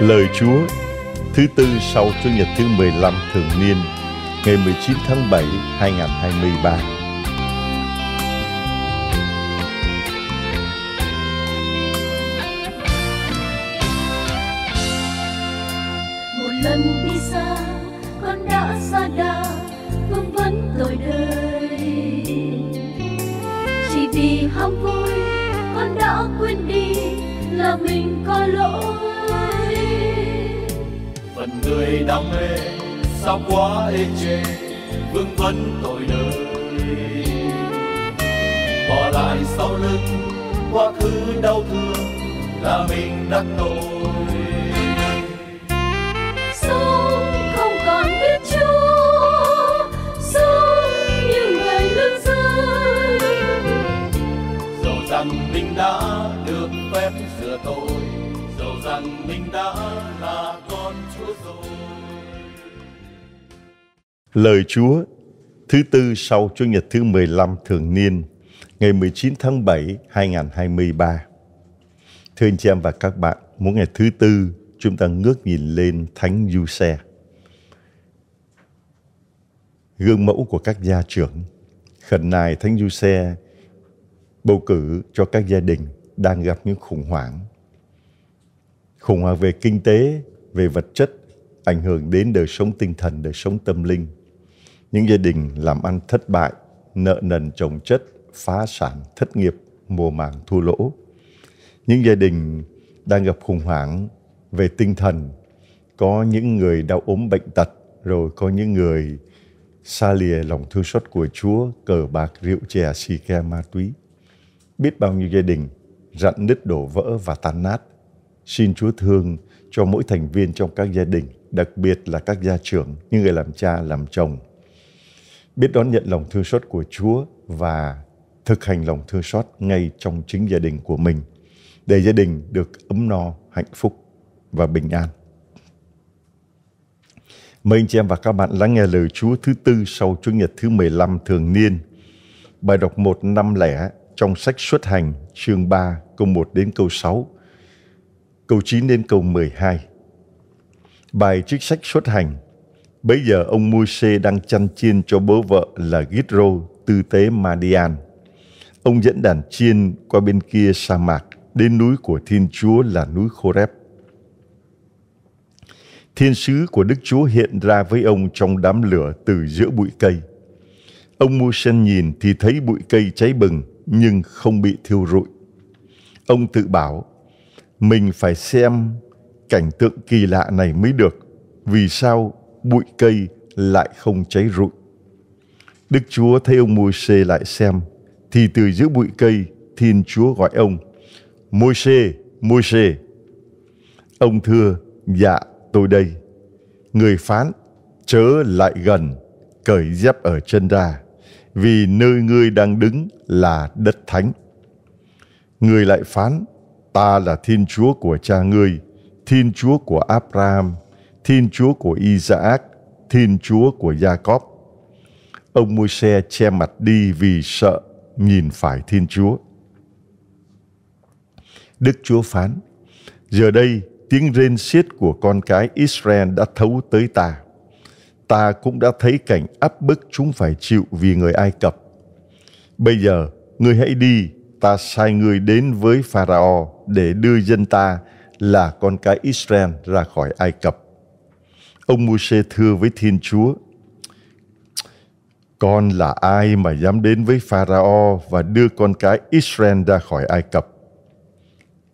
Lời Chúa thứ tư sau Chủ nhật thứ 15 thường niên ngày 19 tháng 7 2023. sau lưng quá khứ đau thương là mình đắc tội sống không còn biết chúa sống như người lương dân dẫu rằng mình đã được phép sửa tội dẫu rằng mình đã là con chúa rồi Lời Chúa thứ tư sau Chủ nhật thứ 15 thường niên ngày 19 tháng 7, 2023. Thưa anh chị em và các bạn, mỗi ngày thứ tư chúng ta ngước nhìn lên Thánh Du Xe. Gương mẫu của các gia trưởng, khẩn nài Thánh Du Xe bầu cử cho các gia đình đang gặp những khủng hoảng. Khủng hoảng về kinh tế, về vật chất, ảnh hưởng đến đời sống tinh thần, đời sống tâm linh. Những gia đình làm ăn thất bại, nợ nần chồng chất, phá sản thất nghiệp mùa màng thua lỗ những gia đình đang gặp khủng hoảng về tinh thần có những người đau ốm bệnh tật rồi có những người xa lìa lòng thương xót của Chúa cờ bạc rượu chè xì ke ma túy biết bao nhiêu gia đình rặn nứt đổ vỡ và tan nát xin Chúa thương cho mỗi thành viên trong các gia đình đặc biệt là các gia trưởng như người làm cha làm chồng biết đón nhận lòng thương xót của Chúa và thực hành lòng thương xót ngay trong chính gia đình của mình để gia đình được ấm no, hạnh phúc và bình an. Mời anh chị em và các bạn lắng nghe lời Chúa thứ tư sau Chúa nhật thứ 15 thường niên. Bài đọc 1 năm lẻ trong sách xuất hành chương 3 câu 1 đến câu 6, câu 9 đến câu 12. Bài trích sách xuất hành Bây giờ ông môi đang chăn chiên cho bố vợ là Gitro tư tế Madian – ông dẫn đàn chiên qua bên kia sa mạc đến núi của Thiên Chúa là núi khô rép. Thiên sứ của Đức Chúa hiện ra với ông trong đám lửa từ giữa bụi cây. Ông mua sen nhìn thì thấy bụi cây cháy bừng nhưng không bị thiêu rụi. Ông tự bảo, mình phải xem cảnh tượng kỳ lạ này mới được. Vì sao bụi cây lại không cháy rụi? Đức Chúa thấy ông môi xê lại xem thì từ giữa bụi cây Thiên Chúa gọi ông Môi-se, Môi-se. Ông thưa, dạ tôi đây. Người phán, chớ lại gần, cởi dép ở chân ra, vì nơi ngươi đang đứng là đất thánh. Người lại phán, ta là Thiên Chúa của cha ngươi, Thiên Chúa của Abraham, Thiên Chúa của Isaac, Thiên Chúa của Jacob. Ông Môi-se che mặt đi vì sợ nhìn phải Thiên Chúa. Đức Chúa phán, giờ đây tiếng rên xiết của con cái Israel đã thấu tới ta. Ta cũng đã thấy cảnh áp bức chúng phải chịu vì người Ai Cập. Bây giờ, ngươi hãy đi, ta sai ngươi đến với Pharaoh để đưa dân ta là con cái Israel ra khỏi Ai Cập. Ông Moses thưa với Thiên Chúa, con là ai mà dám đến với Pharaoh và đưa con cái Israel ra khỏi Ai Cập?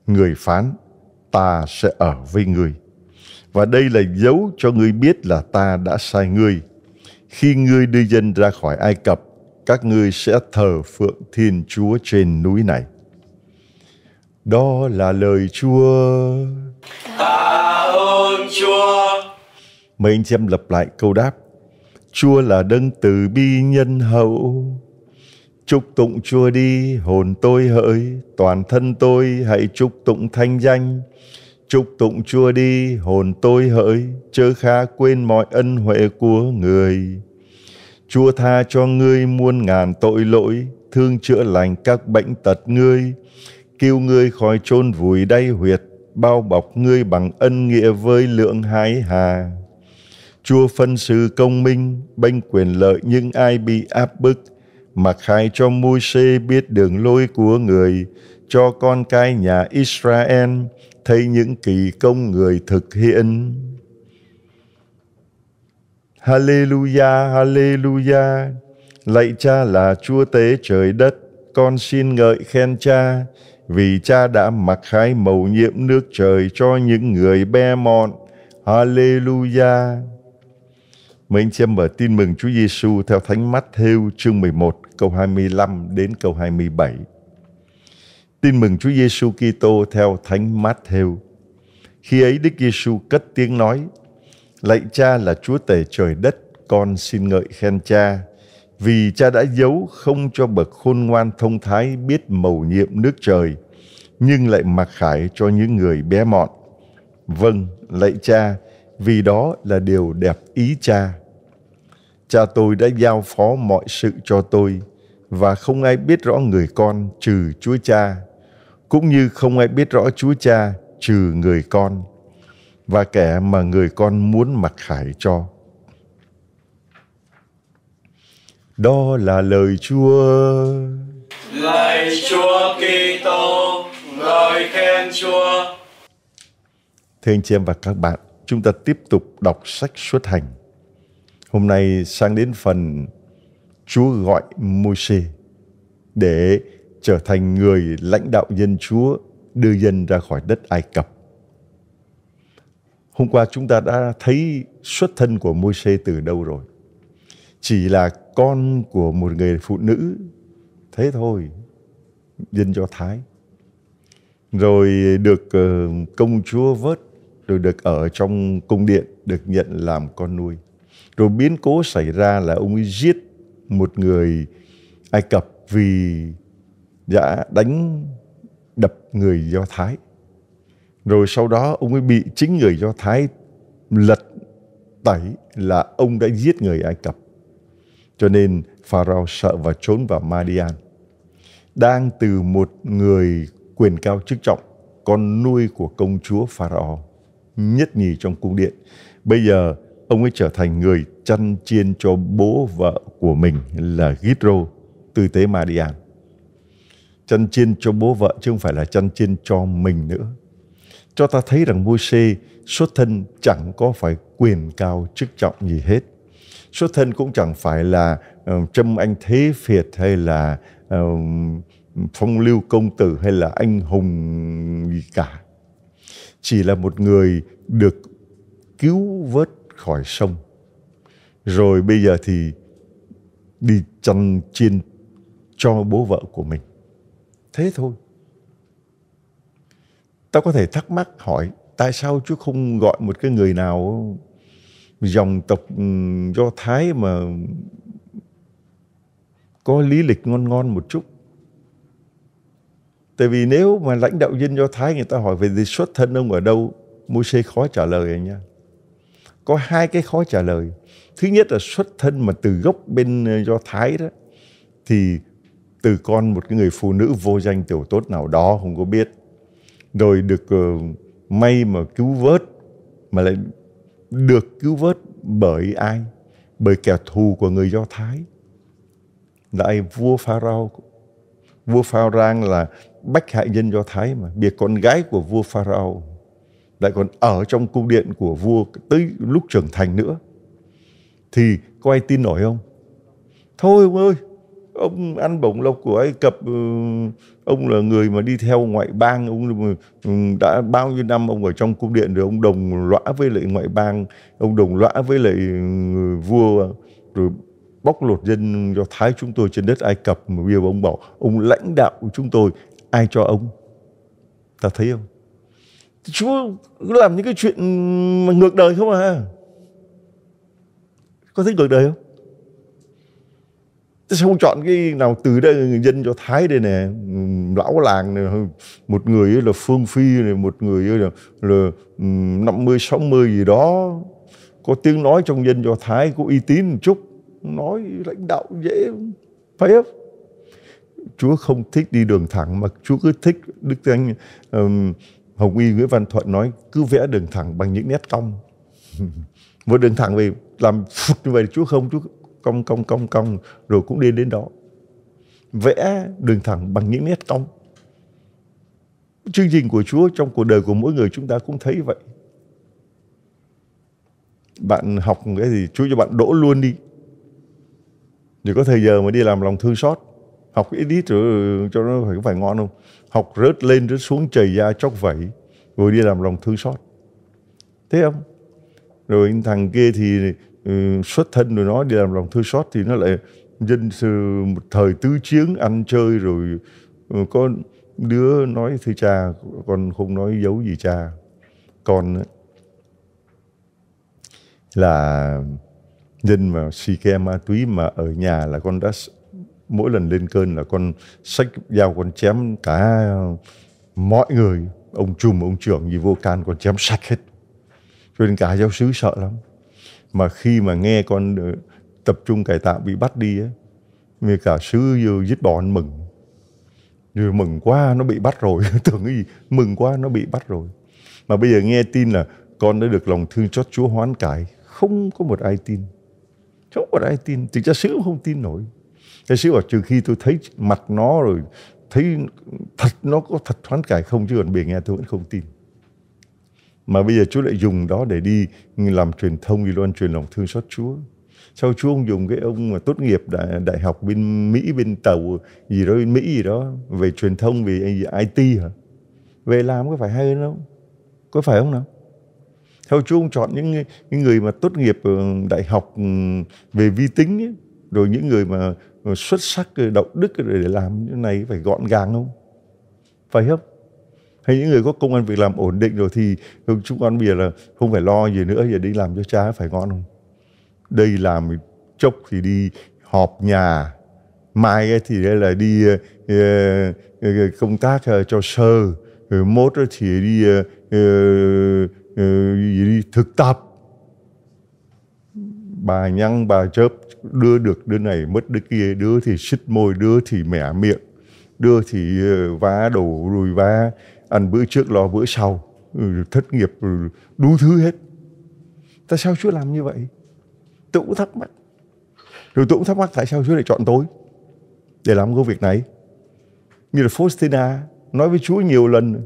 Người phán, ta sẽ ở với ngươi. Và đây là dấu cho ngươi biết là ta đã sai ngươi. Khi ngươi đưa dân ra khỏi Ai Cập, các ngươi sẽ thờ phượng Thiên Chúa trên núi này. Đó là lời Chúa. Ta ơn Chúa. Mời anh chị em lập lại câu đáp Chúa là đấng từ bi nhân hậu. Chúc tụng Chúa đi, hồn tôi hỡi, toàn thân tôi hãy chúc tụng thanh danh. Chúc tụng Chúa đi, hồn tôi hỡi, chớ khá quên mọi ân huệ của người. Chúa tha cho ngươi muôn ngàn tội lỗi, thương chữa lành các bệnh tật ngươi, cứu ngươi khỏi chôn vùi đay huyệt, bao bọc ngươi bằng ân nghĩa với lượng hái hà. Chúa phân sự công minh, bênh quyền lợi những ai bị áp bức, mặc khai cho môi xê biết đường lối của người, cho con cái nhà Israel thấy những kỳ công người thực hiện. Hallelujah, Hallelujah. Lạy cha là Chúa tế trời đất, con xin ngợi khen cha, vì cha đã mặc khai màu nhiệm nước trời cho những người be mọn. Hallelujah. Mời anh chị em mở tin mừng Chúa Giêsu theo Thánh Matthew Thêu chương 11 câu 25 đến câu 27. Tin mừng Chúa Giêsu Kitô theo Thánh Matthew Khi ấy Đức Giêsu cất tiếng nói: Lạy Cha là Chúa Tể trời đất, con xin ngợi khen Cha, vì Cha đã giấu không cho bậc khôn ngoan thông thái biết mầu nhiệm nước trời, nhưng lại mặc khải cho những người bé mọn. Vâng, lạy Cha, vì đó là điều đẹp ý cha. Cha tôi đã giao phó mọi sự cho tôi và không ai biết rõ người con trừ Chúa Cha, cũng như không ai biết rõ Chúa Cha trừ người con và kẻ mà người con muốn mặc khải cho. Đó là lời Chúa. Lạy Chúa Kitô, lời khen Chúa. Thưa anh chị em và các bạn, chúng ta tiếp tục đọc sách xuất hành. Hôm nay sang đến phần Chúa gọi Môi-se để trở thành người lãnh đạo dân Chúa đưa dân ra khỏi đất Ai Cập. Hôm qua chúng ta đã thấy xuất thân của Môi-se từ đâu rồi. Chỉ là con của một người phụ nữ thế thôi, dân Do Thái. Rồi được ờ, công chúa vớt rồi được ở trong cung điện được nhận làm con nuôi rồi biến cố xảy ra là ông ấy giết một người ai cập vì đã đánh đập người do thái rồi sau đó ông ấy bị chính người do thái lật tẩy là ông đã giết người ai cập cho nên pharaoh sợ và trốn vào madian đang từ một người quyền cao chức trọng con nuôi của công chúa pharaoh nhất nhì trong cung điện. Bây giờ ông ấy trở thành người chăn chiên cho bố vợ của mình là Gitro, tư tế Madian. Chăn chiên cho bố vợ chứ không phải là chăn chiên cho mình nữa. Cho ta thấy rằng Môi-se xuất thân chẳng có phải quyền cao chức trọng gì hết. Xuất thân cũng chẳng phải là uh, Trâm Anh Thế phiệt hay là uh, phong lưu công tử hay là anh hùng gì cả chỉ là một người được cứu vớt khỏi sông rồi bây giờ thì đi chăn chiên cho bố vợ của mình thế thôi ta có thể thắc mắc hỏi tại sao chú không gọi một cái người nào dòng tộc do thái mà có lý lịch ngon ngon một chút Tại vì nếu mà lãnh đạo dân Do Thái người ta hỏi về xuất thân ông ở đâu, Môi-se khó trả lời anh nha. Có hai cái khó trả lời. Thứ nhất là xuất thân mà từ gốc bên ờ, Do Thái đó, thì từ con một cái người phụ nữ vô danh tiểu tốt nào đó không có biết. Rồi được ờ, may mà cứu vớt, mà lại được cứu vớt bởi ai? Bởi kẻ thù của người Do Thái. Là ai? Vua Pharaoh. Vua Pharaoh là bách hại nhân do thái mà biệt con gái của vua pharaoh lại còn ở trong cung điện của vua tới lúc trưởng thành nữa thì có ai tin nổi không thôi ông ơi ông ăn bổng lộc của ai cập ừ, ông là người mà đi theo ngoại bang ông ừ, đã bao nhiêu năm ông ở trong cung điện rồi ông đồng lõa với lại ngoại bang ông đồng lõa với lại ừ, vua rồi bóc lột dân do thái chúng tôi trên đất ai cập mà bây giờ ông bảo ông lãnh đạo chúng tôi ai cho ông ta thấy không chúa làm những cái chuyện mà ngược đời không à có thấy ngược đời không Tại sao không chọn cái nào từ đây người dân cho thái đây nè lão làng này một người là phương phi này một người là là năm mươi sáu mươi gì đó có tiếng nói trong dân do thái có uy tín một chút nói lãnh đạo dễ phải không Chúa không thích đi đường thẳng mà Chúa cứ thích Đức Thánh um, Hồng Y Nguyễn Văn Thuận nói cứ vẽ đường thẳng bằng những nét cong. Một đường thẳng về làm phụt như vậy Chúa không Chúa cong cong cong cong rồi cũng đi đến đó. Vẽ đường thẳng bằng những nét cong. Chương trình của Chúa trong cuộc đời của mỗi người chúng ta cũng thấy vậy. Bạn học cái gì Chúa cho bạn đỗ luôn đi. Thì có thời giờ mới đi làm lòng thương xót học ít ít rồi cho nó phải phải ngon không học rớt lên rớt xuống chảy ra chóc vẩy rồi đi làm lòng thương xót thế không rồi thằng kia thì ừ, xuất thân rồi nó đi làm lòng thương xót thì nó lại dân sự một thời tứ chiến ăn chơi rồi ừ, có đứa nói thưa cha còn không nói giấu gì cha còn là dân mà si ke ma túy mà ở nhà là con đã mỗi lần lên cơn là con sách dao con chém cả mọi người ông trùm ông trưởng gì vô can con chém sạch hết cho nên cả giáo sứ sợ lắm mà khi mà nghe con ờ, tập trung cải tạo bị bắt đi ấy, vì cả sứ giết bọn mừng rồi mừng quá nó bị bắt rồi tưởng cái gì mừng quá nó bị bắt rồi mà bây giờ nghe tin là con đã được lòng thương chót chúa hoán cải không có một ai tin không có một ai tin thì cha sứ cũng không tin nổi cái sĩ bảo trừ khi tôi thấy mặt nó rồi thấy thật nó có thật thoáng cải không chứ còn bề nghe tôi vẫn không tin. Mà bây giờ Chúa lại dùng đó để đi làm truyền thông, đi loan truyền lòng thương xót Chúa. Sau Chúa ông dùng cái ông mà tốt nghiệp đại, đại học bên Mỹ, bên Tàu, gì đó, bên Mỹ gì đó, về truyền thông, về IT hả? Về làm có phải hay hơn không? Có phải không nào? Theo Chúa ông chọn những, những người mà tốt nghiệp ờ, đại học ừ, về vi tính ấy, rồi những người mà Ờ, xuất sắc rồi ờ, đạo đức rồi ờ, để làm như này phải gọn gàng không phải không hay những người có công an việc làm ổn định rồi thì chúng con bây giờ là không phải lo gì nữa giờ đi làm cho cha phải ngon không đây làm chốc thì đi họp nhà mai thì đây là đi công tác cho sơ rồi mốt thì đi đi thực tập bà nhăng bà chớp đưa được đứa này mất đứa kia đứa thì xích môi đứa thì mẻ miệng đưa thì ờ, vá đầu rồi vá ăn bữa trước lo bữa sau ừ, thất nghiệp ừ, đủ thứ hết tại sao chúa làm như vậy tôi cũng thắc mắc rồi tôi cũng thắc mắc tại sao chúa lại chọn tôi để làm công việc này như là Faustina nói với chúa nhiều lần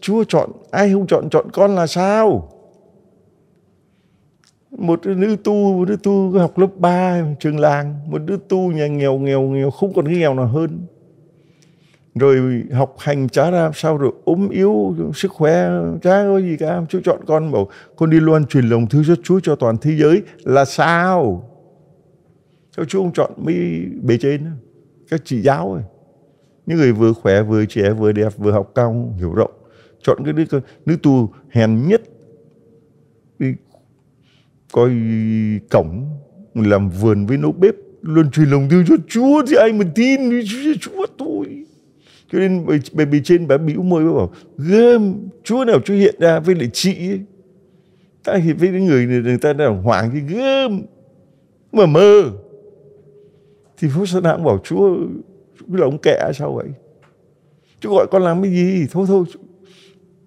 chúa chọn ai không chọn chọn con là sao một nữ tu một đứa tu học lớp 3 trường làng một đứa tu nhà nghèo nghèo nghèo không còn nghèo nào hơn rồi học hành chả ra sao rồi ốm yếu sức khỏe chả có gì cả chú chọn con bảo con đi loan truyền lòng thứ cho chú cho toàn thế giới là sao sao chú không chọn mấy bề trên các chị giáo ấy những người vừa khỏe vừa trẻ vừa đẹp vừa học cao hiểu rộng chọn cái đứa nữ tu hèn nhất Coi cổng làm vườn với nấu bếp luôn truyền lòng thương cho Chúa thì ai mà tin với Chúa, Chúa thôi. Cho nên bà bề trên bà bĩu môi bà bảo gớm Chúa nào Chúa hiện ra với lại chị ấy. Ta thì với những người này người ta đã hoảng thì gớm mà mơ. Thì Phúc Sơn Hạng bảo Chúa cứ là ông kẹ sao vậy? Chúa gọi con làm cái gì? Thôi thôi,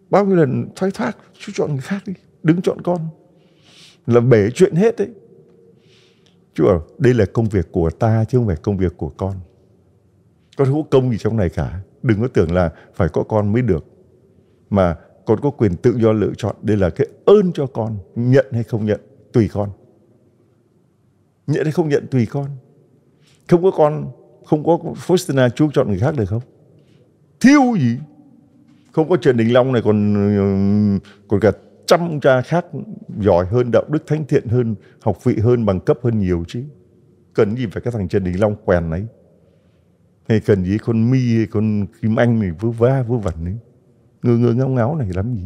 bao nhiêu lần thoái thác, Chúa chọn người khác đi, đứng chọn con là bể chuyện hết đấy bảo đây là công việc của ta chứ không phải công việc của con con hữu công gì trong này cả đừng có tưởng là phải có con mới được mà con có quyền tự do lựa chọn đây là cái ơn cho con nhận hay không nhận tùy con nhận hay không nhận tùy con không có con không có Faustina chú chọn người khác được không thiêu gì không có Trần Đình Long này còn ờ, còn cả trăm cha khác giỏi hơn, đạo đức thánh thiện hơn, học vị hơn, bằng cấp hơn nhiều chứ. Cần gì phải cái thằng Trần Đình Long quèn ấy. Hay cần gì con mi hay con Kim Anh này vớ va vớ vẩn ấy. Ngơ ngơ ngáo ngáo này làm gì.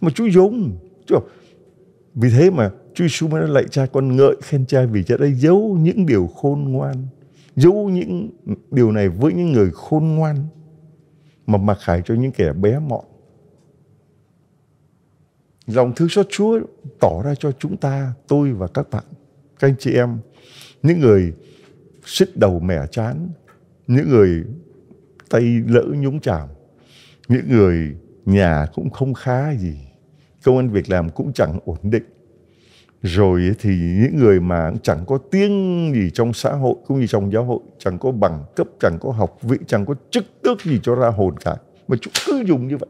Mà chú dũng chú Vì thế mà chú Su mới lại cha con ngợi khen cha vì cha đã giấu những điều khôn ngoan. Giấu những điều này với những người khôn ngoan mà mặc khải cho những kẻ bé mọn Lòng thương xót Chúa tỏ ra cho chúng ta, tôi và các bạn, các anh chị em, những người xích đầu mẻ chán, những người tay lỡ nhúng chàm, những người nhà cũng không khá gì, công an việc làm cũng chẳng ổn định. Rồi thì những người mà chẳng có tiếng gì trong xã hội cũng như trong giáo hội, chẳng có bằng cấp, chẳng có học vị, chẳng có chức tước gì cho ra hồn cả. Mà chúng cứ dùng như vậy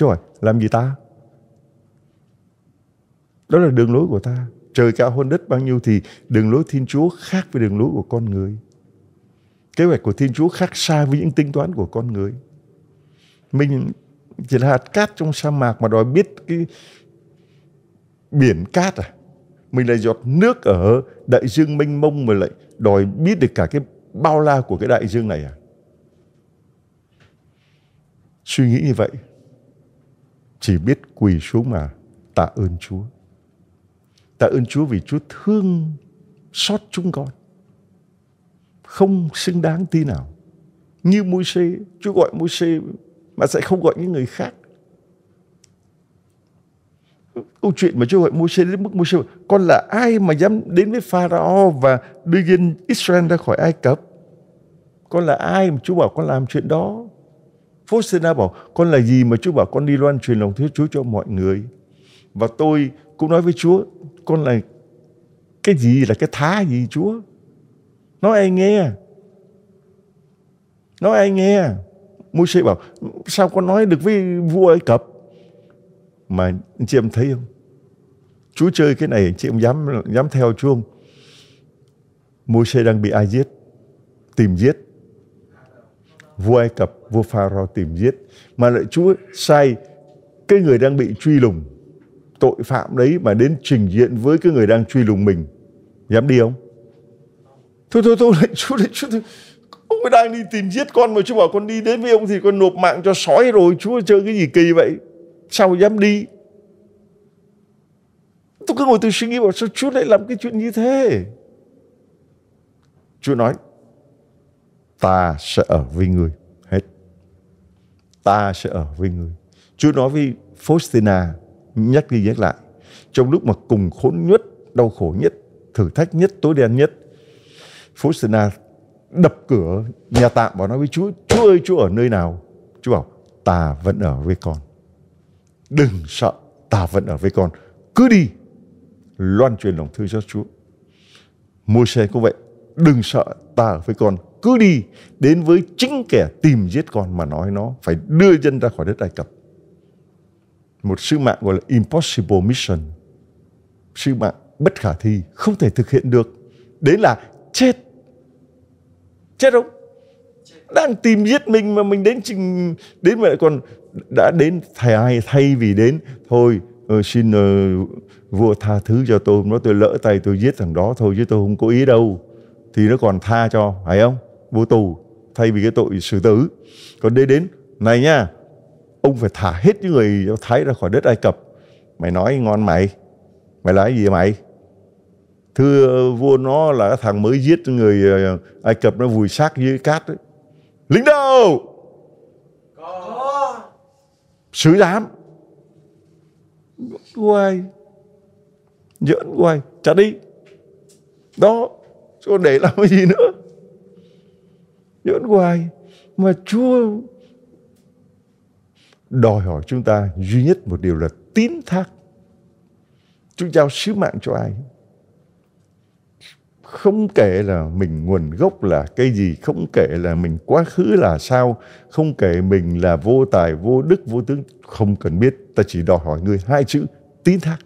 Trời, làm gì ta? Đó là đường lối của ta. Trời cao hơn đất bao nhiêu thì đường lối Thiên Chúa khác với đường lối của con người. Kế hoạch của Thiên Chúa khác xa với những tính toán của con người. Mình chỉ là hạt cát trong sa mạc mà đòi biết cái biển cát à. Mình là giọt nước ở đại dương mênh mông mà lại đòi biết được cả cái bao la của cái đại dương này à. Suy nghĩ như vậy chỉ biết quỳ xuống mà tạ ơn Chúa. Tạ ơn Chúa vì Chúa thương xót chúng con. Không xứng đáng tí nào. Như môi xê, Chúa gọi môi xê mà sẽ không gọi những người khác. Câu chuyện mà Chúa gọi môi xê đến mức môi xê con là ai mà dám đến với Pharaoh và đưa dân Israel ra khỏi Ai Cập? Con là ai mà Chúa bảo con làm chuyện đó? Faustina bảo con là gì mà Chúa bảo con đi loan truyền lòng Thiên Chúa cho mọi người. Và tôi cũng nói với Chúa con là cái gì là cái thá gì Chúa. Nói ai nghe. Nói ai nghe. môi Moses bảo sao con nói được với vua Ai Cập. Mà anh chị em thấy không? Chúa chơi cái này anh chị em dám dám theo Chúa không? Môi Moses đang bị ai giết? Tìm giết vua Ai Cập, vua Pharaoh tìm giết mà lại Chúa sai cái người đang bị truy lùng tội phạm đấy mà đến trình diện với cái người đang truy lùng mình dám đi không? Thôi thôi thôi, Chúa đấy, Chúa đấy. Ông ấy đang đi tìm giết con mà Chúa bảo con đi đến với ông thì con nộp mạng cho sói rồi Chúa chơi cái gì kỳ vậy? Sao dám đi? Tôi cứ ngồi tôi suy nghĩ bảo sao Chúa lại làm cái chuyện như thế? Chúa nói ta sẽ ở với ngươi hết ta sẽ ở với ngươi Chúa nói với Faustina nhắc đi nhắc lại trong lúc mà cùng khốn nhất đau khổ nhất thử thách nhất tối đen nhất Faustina đập cửa nhà tạm và nói với Chúa Chúa ơi Chúa ở nơi nào Chúa bảo ta vẫn ở với con đừng sợ ta vẫn ở với con cứ đi loan truyền lòng thương cho Chúa môi xe cũng vậy đừng sợ ta ở với con cứ đi đến với chính kẻ tìm giết con mà nói nó phải đưa dân ra khỏi đất Ai Cập. Một sứ mạng gọi là impossible mission. Sứ mạng bất khả thi, không thể thực hiện được. Đấy là chết. Chết không? Đang tìm giết mình mà mình đến trình đến mà còn đã đến thầy ai thay vì đến thôi uh, xin uh, vua tha thứ cho tôi nó tôi lỡ tay tôi giết thằng đó thôi chứ tôi không có ý đâu thì nó còn tha cho phải không vô tù thay vì cái tội xử tử còn đây đến này nha ông phải thả hết những người do thái ra khỏi đất ai cập mày nói ngon mày mày là gì mày thưa vua nó là thằng mới giết người ờ, ai cập nó vùi xác dưới cát đấy lính đâu sứ giám quay dẫn quay chặt đi đó còn để làm cái gì nữa giỡn hoài mà Chúa đòi hỏi chúng ta duy nhất một điều là tín thác. Chúa giao sứ mạng cho ai? Không kể là mình nguồn gốc là cái gì, không kể là mình quá khứ là sao, không kể mình là vô tài, vô đức, vô tướng, không cần biết. Ta chỉ đòi hỏi người hai chữ tín thác.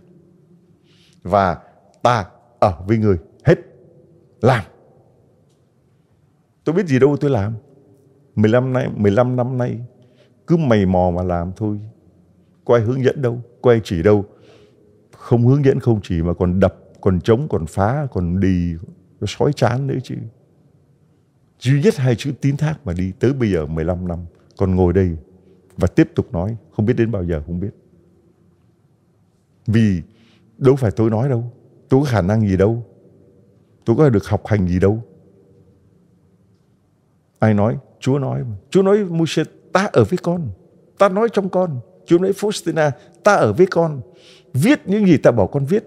Và ta ở với người hết làm Tôi biết gì đâu tôi làm 15 nay 15 năm nay cứ mày mò mà làm thôi. Có ai hướng dẫn đâu, có ai chỉ đâu. Không hướng dẫn không chỉ mà còn đập, còn chống, còn phá, còn đi, nó sói chán nữa chứ. Duy nhất hai chữ tín thác mà đi tới bây giờ 15 năm, còn ngồi đây và tiếp tục nói, không biết đến bao giờ không biết. Vì đâu phải tôi nói đâu, tôi có khả năng gì đâu, tôi có được học hành gì đâu, Ai nói? Chúa nói. Chúa nói Moshe ta ở với con. Ta nói trong con. Chúa nói Faustina ta ở với con. Viết những gì ta bảo con viết.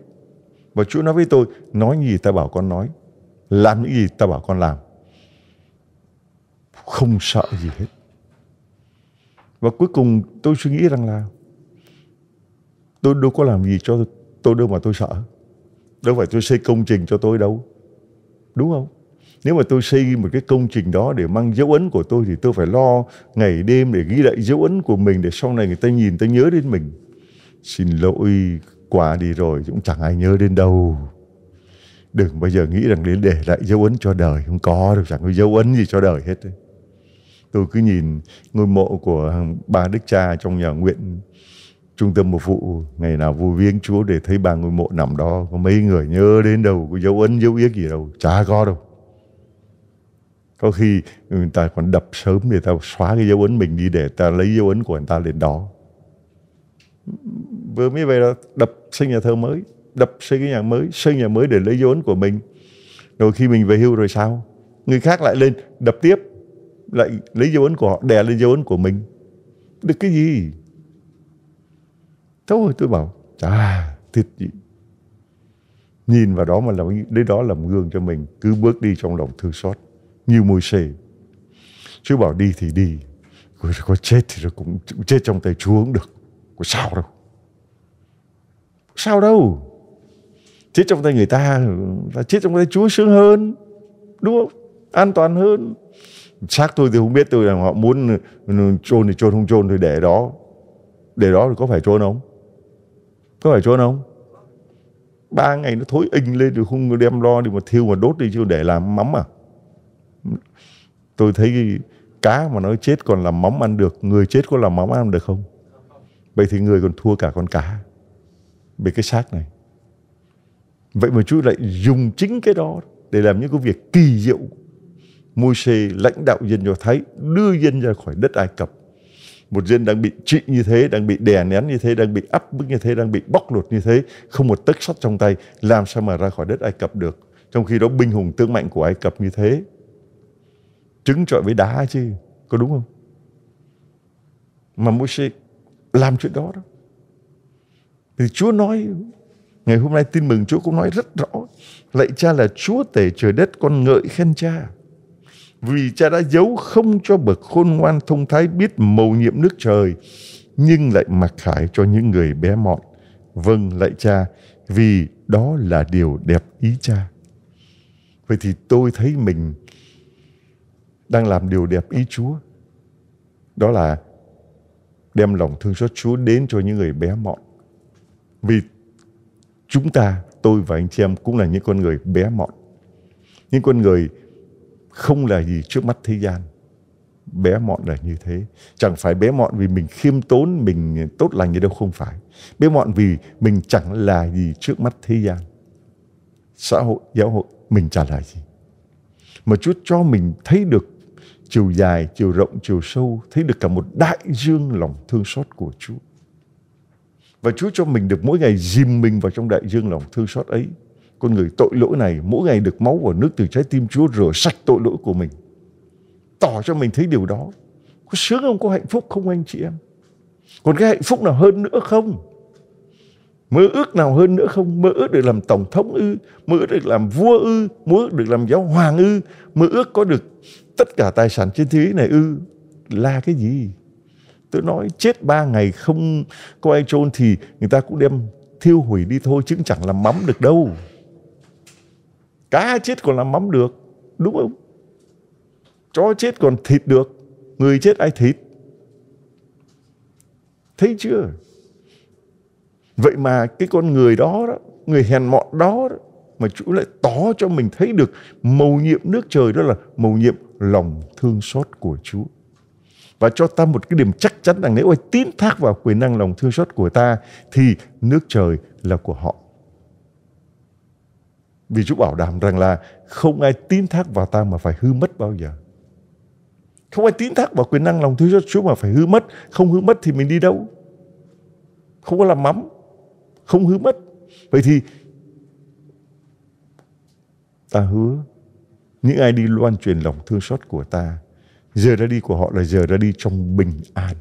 Và Chúa nói với tôi nói những gì ta bảo con nói. Làm những gì ta bảo con làm. Không sợ gì hết. Và cuối cùng tôi suy nghĩ rằng là tôi đâu có làm gì cho tôi đâu mà tôi sợ. Đâu phải tôi xây công trình cho tôi đâu. Đúng không? nếu mà tôi xây một cái công trình đó để mang dấu ấn của tôi thì tôi phải lo ngày đêm để ghi lại dấu ấn của mình để sau này người ta nhìn ta nhớ đến mình xin lỗi qua đi rồi cũng chẳng ai nhớ đến đâu đừng bao giờ nghĩ rằng đến để lại dấu ấn cho đời không có đâu chẳng có dấu ấn gì cho đời hết đấy. tôi cứ nhìn ngôi mộ của ba đức cha trong nhà nguyện trung tâm một vụ ngày nào vui viếng chúa để thấy ba ngôi mộ nằm đó có mấy người nhớ đến đâu có dấu ấn dấu yết gì đâu chả có đâu có khi người ừ, ta còn đập sớm để ta xóa cái dấu ấn mình đi để ta lấy dấu ấn của người ta lên đó vừa mới về là đập xây nhà thơ mới đập xây cái nhà mới xây nhà mới để lấy dấu ấn của mình rồi khi mình về hưu rồi sao người khác lại lên đập tiếp lại lấy dấu ấn của họ đè lên dấu ấn của mình được cái gì thôi tôi bảo chà thịt gì nhìn vào đó mà làm đấy đó làm gương cho mình cứ bước đi trong lòng thương xót như môi sê Chúa bảo đi thì đi rồi Có chết thì nó cũng, cũng chết trong tay Chúa cũng được Có sao đâu Sao đâu Chết trong tay người ta là chết trong tay Chúa sướng hơn Đúng không? An toàn hơn Xác tôi thì không biết tôi là họ muốn chôn thì chôn không chôn thì để đó Để đó thì có phải chôn không? Có phải chôn không? Ba ngày nó thối inh lên rồi không đem lo đi mà thiêu mà đốt đi chứ để làm mắm à? tôi thấy cá mà nó chết còn làm móng ăn được người chết có làm móng ăn được không vậy thì người còn thua cả con cá về cái xác này vậy mà chúa lại dùng chính cái đó để làm những cái việc kỳ diệu môi xê lãnh đạo dân do thái đưa dân ra khỏi đất ai cập một dân đang bị trị như thế đang bị đè nén như thế đang bị áp bức như thế đang bị bóc lột như thế không một tấc sắt trong tay làm sao mà ra khỏi đất ai cập được trong khi đó binh hùng tướng mạnh của ai cập như thế trứng trọi với đá chứ có đúng không mà Moshe làm chuyện đó đó thì Chúa nói ngày hôm nay tin mừng Chúa cũng nói rất rõ lạy cha là Chúa tể trời đất con ngợi khen cha vì cha đã giấu không cho bậc khôn ngoan thông thái biết mầu nhiệm nước trời nhưng lại mặc khải cho những người bé mọn vâng lạy cha vì đó là điều đẹp ý cha vậy thì tôi thấy mình đang làm điều đẹp ý Chúa. Đó là đem lòng thương xót Chúa đến cho những người bé mọn. Vì chúng ta, tôi và anh chị em cũng là những con người bé mọn. Những con người không là gì trước mắt thế gian. Bé mọn là như thế. Chẳng phải bé mọn vì mình khiêm tốn, mình tốt lành như đâu, không phải. Bé mọn vì mình chẳng là gì trước mắt thế gian. Xã hội, giáo hội, mình chẳng là gì. Mà Chúa cho mình thấy được chiều dài, chiều rộng, chiều sâu, thấy được cả một đại dương lòng thương xót của Chúa. Và Chúa cho mình được mỗi ngày dìm mình vào trong đại dương lòng thương xót ấy. Con người tội lỗi này mỗi ngày được máu và nước từ trái tim Chúa rửa sạch tội lỗi của mình. Tỏ cho mình thấy điều đó. Có sướng không? Có hạnh phúc không anh chị em? Còn cái hạnh phúc nào hơn nữa không? Mơ ước nào hơn nữa không? Mơ ước được làm tổng thống ư, mơ ước được làm vua ư, mơ ước được làm giáo hoàng ư, mơ ước có được tất cả tài sản trên thế giới này ư là cái gì? Tôi nói chết ba ngày không có ai chôn thì người ta cũng đem thiêu hủy đi thôi chứ chẳng làm mắm được đâu. Cá chết còn làm mắm được, đúng không? Chó chết còn thịt được, người chết ai thịt? Thấy chưa? Vậy mà cái con người đó, đó người hèn mọn đó, đó mà Chúa lại tỏ cho mình thấy được mầu nhiệm nước trời đó là mầu nhiệm lòng thương xót của Chúa. Và cho ta một cái điểm chắc chắn rằng nếu ai tín thác vào quyền năng lòng thương xót của ta thì nước trời là của họ. Vì Chúa bảo đảm rằng là không ai tín thác vào ta mà phải hư mất bao giờ. Không ai tín thác vào quyền năng lòng thương xót Chúa mà phải hư mất. Không hư mất thì mình đi đâu? Không có làm mắm, không hứa mất vậy thì ta hứa những ai đi loan truyền lòng thương xót của ta giờ ra đi của họ là giờ ra đi trong bình an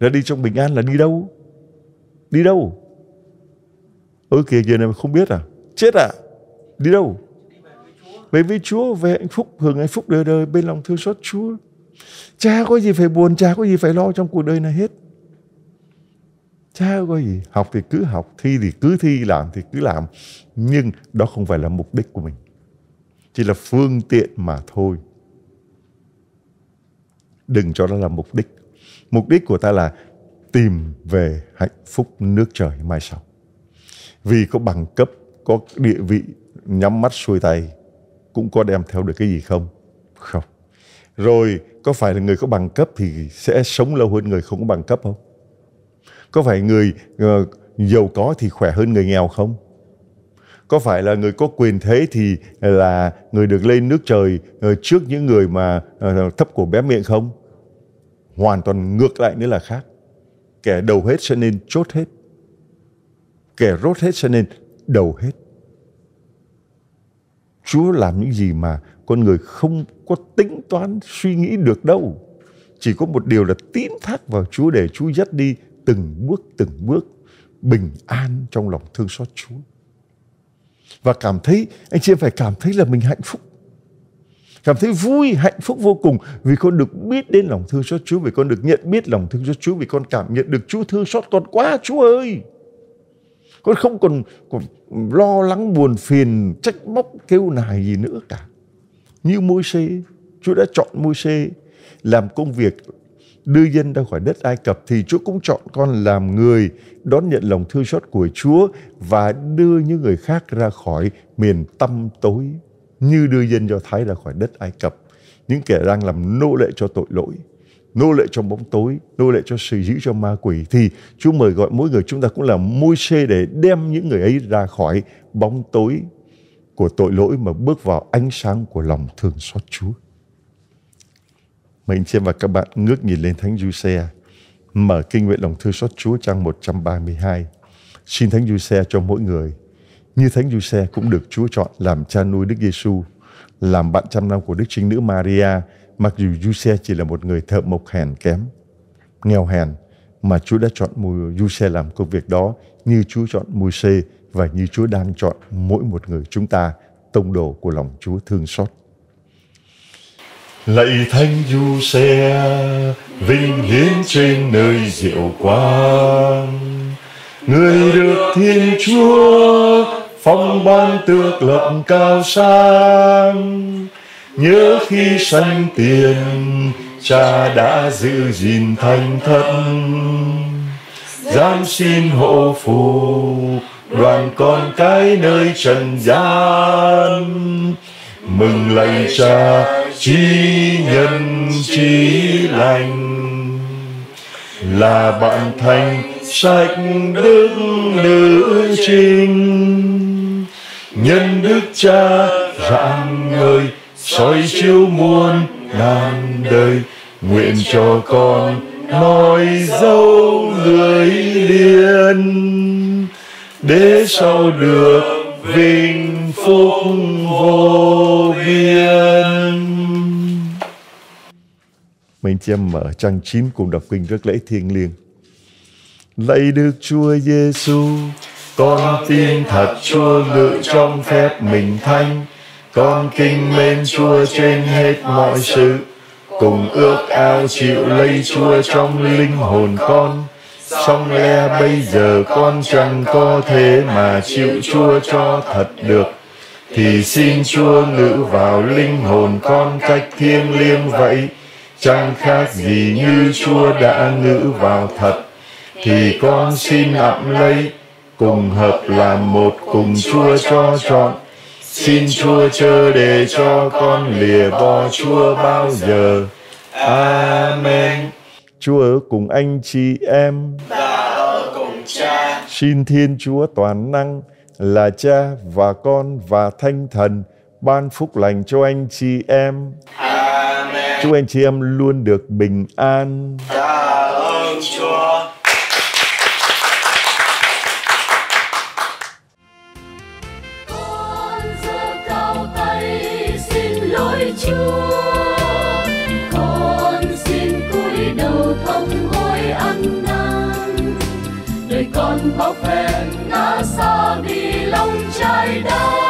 ra đi trong bình an là đi đâu đi đâu Ở kia giờ này không biết à chết à đi đâu về với Chúa về hạnh phúc hưởng hạnh phúc đời đời bên lòng thương xót Chúa cha có gì phải buồn cha có gì phải lo trong cuộc đời này hết chả có gì học thì cứ học thi thì cứ thi làm thì cứ làm nhưng đó không phải là mục đích của mình chỉ là phương tiện mà thôi đừng cho đó là mục đích mục đích của ta là tìm về hạnh phúc nước trời mai sau vì có bằng cấp có địa vị nhắm mắt xuôi tay cũng có đem theo được cái gì không không rồi có phải là người có bằng cấp thì sẽ sống lâu hơn người không có bằng cấp không có phải người uh, giàu có thì khỏe hơn người nghèo không? Có phải là người có quyền thế thì là người được lên nước trời uh, trước những người mà uh, thấp cổ bé miệng không? Hoàn toàn ngược lại nữa là khác. Kẻ đầu hết sẽ nên chốt hết. Kẻ rốt hết sẽ nên đầu hết. Chúa làm những gì mà con người không có tính toán suy nghĩ được đâu. Chỉ có một điều là tín thác vào Chúa để Chúa dắt đi từng bước từng bước bình an trong lòng thương xót Chúa. Và cảm thấy, anh chị em phải cảm thấy là mình hạnh phúc. Cảm thấy vui, hạnh phúc vô cùng vì con được biết đến lòng thương xót Chúa, vì con được nhận biết lòng thương xót Chúa, vì con cảm nhận được Chúa thương xót con quá Chúa ơi. Con không còn, còn lo lắng buồn phiền, trách móc kêu nài gì nữa cả. Như môi xê, Chúa đã chọn môi xê làm công việc đưa dân ra khỏi đất Ai Cập thì Chúa cũng chọn con làm người đón nhận lòng thương xót của Chúa và đưa những người khác ra khỏi miền tăm tối như đưa dân Do Thái ra khỏi đất Ai Cập. Những kẻ đang làm nô lệ cho tội lỗi, nô lệ trong bóng tối, nô lệ cho sự dữ cho ma quỷ thì Chúa mời gọi mỗi người chúng ta cũng là môi xê để đem những người ấy ra khỏi bóng tối của tội lỗi mà bước vào ánh sáng của lòng thương xót Chúa. Mình chị và các bạn ngước nhìn lên Thánh Giuse, mở kinh nguyện lòng thương xót Chúa trang 132. Xin Thánh Giuse cho mỗi người, như Thánh Giuse cũng được Chúa chọn làm cha nuôi Đức Giêsu, làm bạn trăm năm của Đức Trinh Nữ Maria, mặc dù Giuse chỉ là một người thợ mộc hèn kém, nghèo hèn, mà Chúa đã chọn Giuse làm công việc đó như Chúa chọn Môi-se và như Chúa đang chọn mỗi một người chúng ta, tông đồ của lòng Chúa thương xót lạy thánh du xe vinh hiến trên nơi diệu quang người được thiên chúa phong ban tước lập cao sang nhớ khi sanh tiền cha đã giữ gìn thành thân giáng xin hộ phù đoàn con cái nơi trần gian mừng lạy cha trí nhân trí lành là bạn thành sạch đức nữ trinh nhân đức cha rạng ngời soi chiếu muôn ngàn đời nguyện cho con nói dâu người liên để sau được vinh phúc vô biên Mình chị mở trang 9 cùng đọc kinh rất lễ thiêng liêng Lạy Đức Chúa Giêsu, con tin thật Chúa ngự trong phép mình thanh, con kinh mến Chúa trên hết mọi sự, cùng ước ao chịu lấy Chúa trong linh hồn con. Song lẽ bây giờ con chẳng có thế mà chịu Chúa cho thật được thì xin Chúa ngự vào linh hồn con cách thiêng liêng vậy, chẳng khác gì như Chúa đã ngự vào thật, thì con xin ẵm lấy, cùng hợp làm một cùng Chúa cho chọn. Xin Chúa chớ để cho con lìa bỏ Chúa bao giờ. Amen. Chúa ở cùng anh chị em. Và ở cùng cha. Xin Thiên Chúa toàn năng là cha và con và thanh thần ban phúc lành cho anh chị em. Amen. Chúc anh chị em luôn được bình an. Ta ơn Chúa. đời đời